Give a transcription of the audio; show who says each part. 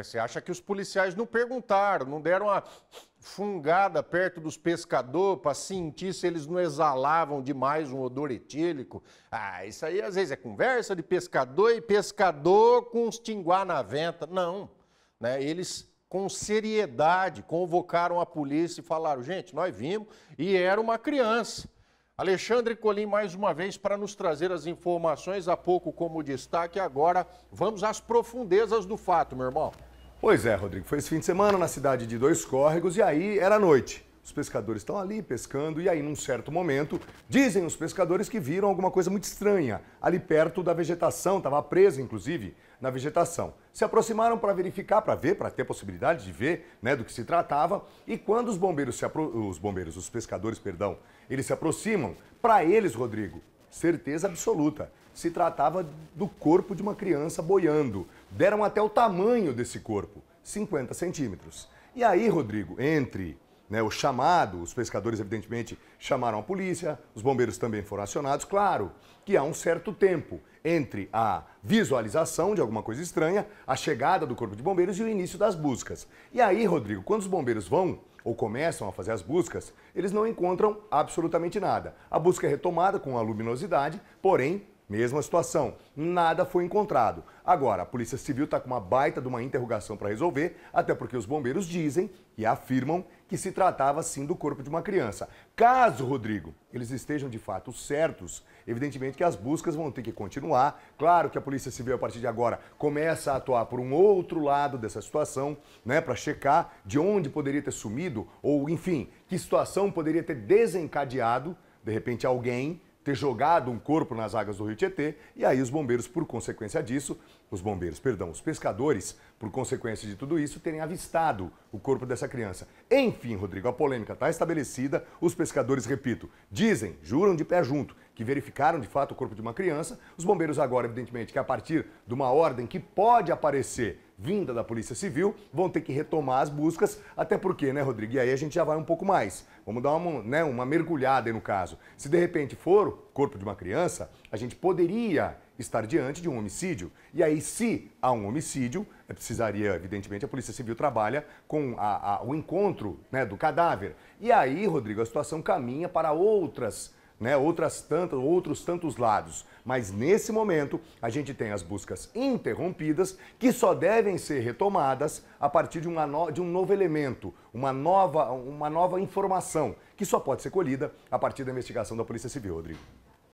Speaker 1: Mas você acha que os policiais não perguntaram, não deram uma fungada perto dos pescadores para sentir se eles não exalavam demais um odor etílico? Ah, isso aí às vezes é conversa de pescador e pescador com os tinguá na venta. Não, né? eles com seriedade convocaram a polícia e falaram, gente, nós vimos e era uma criança. Alexandre Colim, mais uma vez, para nos trazer as informações, há pouco como destaque, agora vamos às profundezas do fato, meu irmão.
Speaker 2: Pois é, Rodrigo. Foi esse fim de semana na cidade de Dois Córregos e aí era noite. Os pescadores estão ali pescando e aí, num certo momento, dizem os pescadores que viram alguma coisa muito estranha ali perto da vegetação, estava presa, inclusive, na vegetação. Se aproximaram para verificar, para ver, para ter possibilidade de ver né, do que se tratava. E quando os bombeiros, se apro... os bombeiros, os pescadores, perdão, eles se aproximam, para eles, Rodrigo, certeza absoluta, se tratava do corpo de uma criança boiando deram até o tamanho desse corpo, 50 centímetros. E aí, Rodrigo, entre né, o chamado, os pescadores evidentemente chamaram a polícia, os bombeiros também foram acionados, claro que há um certo tempo entre a visualização de alguma coisa estranha, a chegada do corpo de bombeiros e o início das buscas. E aí, Rodrigo, quando os bombeiros vão ou começam a fazer as buscas, eles não encontram absolutamente nada. A busca é retomada com a luminosidade, porém Mesma situação, nada foi encontrado. Agora, a Polícia Civil está com uma baita de uma interrogação para resolver, até porque os bombeiros dizem e afirmam que se tratava sim do corpo de uma criança. Caso, Rodrigo, eles estejam de fato certos, evidentemente que as buscas vão ter que continuar. Claro que a Polícia Civil, a partir de agora, começa a atuar por um outro lado dessa situação, né, para checar de onde poderia ter sumido ou, enfim, que situação poderia ter desencadeado, de repente, alguém ter jogado um corpo nas águas do Rio Tietê, e aí os bombeiros, por consequência disso, os bombeiros, perdão, os pescadores, por consequência de tudo isso, terem avistado o corpo dessa criança. Enfim, Rodrigo, a polêmica está estabelecida, os pescadores, repito, dizem, juram de pé junto, que verificaram de fato o corpo de uma criança. Os bombeiros agora, evidentemente, que a partir de uma ordem que pode aparecer vinda da Polícia Civil, vão ter que retomar as buscas, até porque, né, Rodrigo? E aí a gente já vai um pouco mais. Vamos dar uma, né, uma mergulhada aí no caso. Se de repente for o corpo de uma criança, a gente poderia estar diante de um homicídio. E aí, se há um homicídio, é precisaria, evidentemente, a Polícia Civil trabalha com a, a, o encontro né, do cadáver. E aí, Rodrigo, a situação caminha para outras né, outras tantas, outros tantos lados. Mas nesse momento, a gente tem as buscas interrompidas que só devem ser retomadas a partir de, uma no, de um novo elemento, uma nova, uma nova informação que só pode ser colhida a partir da investigação da Polícia Civil, Rodrigo.